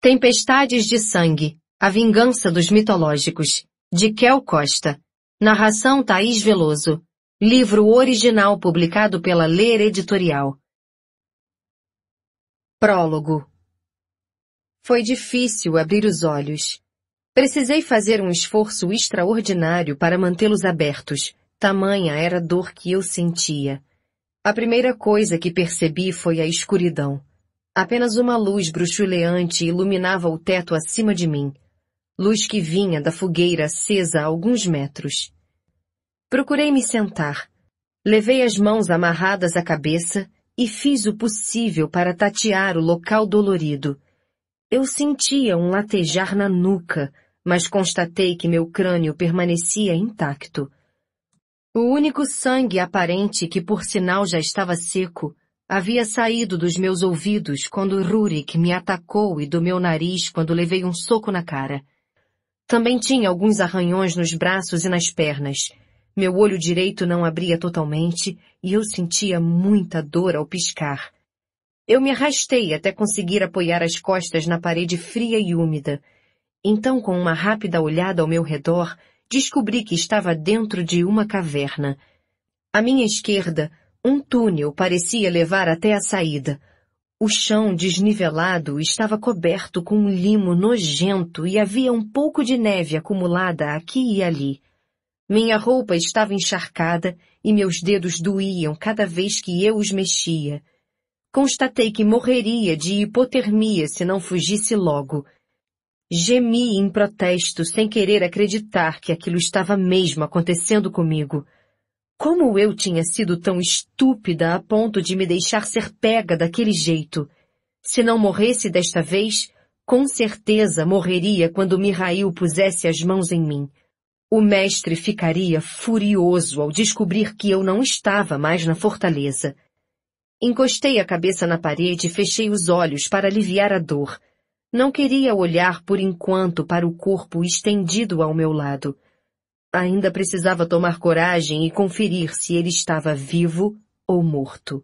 Tempestades de Sangue, A Vingança dos Mitológicos, de Kel Costa. Narração Thaís Veloso. Livro original publicado pela Ler Editorial. Prólogo. Foi difícil abrir os olhos. Precisei fazer um esforço extraordinário para mantê-los abertos. Tamanha era a dor que eu sentia. A primeira coisa que percebi foi a escuridão. Apenas uma luz bruxuleante iluminava o teto acima de mim, luz que vinha da fogueira acesa a alguns metros. Procurei me sentar. Levei as mãos amarradas à cabeça e fiz o possível para tatear o local dolorido. Eu sentia um latejar na nuca, mas constatei que meu crânio permanecia intacto. O único sangue aparente que por sinal já estava seco havia saído dos meus ouvidos quando Rurik me atacou e do meu nariz quando levei um soco na cara. Também tinha alguns arranhões nos braços e nas pernas. Meu olho direito não abria totalmente e eu sentia muita dor ao piscar. Eu me arrastei até conseguir apoiar as costas na parede fria e úmida. Então, com uma rápida olhada ao meu redor, descobri que estava dentro de uma caverna. À minha esquerda, um túnel parecia levar até a saída. O chão desnivelado estava coberto com um limo nojento e havia um pouco de neve acumulada aqui e ali. Minha roupa estava encharcada e meus dedos doíam cada vez que eu os mexia. Constatei que morreria de hipotermia se não fugisse logo. Gemi em protesto sem querer acreditar que aquilo estava mesmo acontecendo comigo. Como eu tinha sido tão estúpida a ponto de me deixar ser pega daquele jeito? Se não morresse desta vez, com certeza morreria quando Mihail pusesse as mãos em mim. O mestre ficaria furioso ao descobrir que eu não estava mais na fortaleza. Encostei a cabeça na parede e fechei os olhos para aliviar a dor. Não queria olhar por enquanto para o corpo estendido ao meu lado. Ainda precisava tomar coragem e conferir se ele estava vivo ou morto.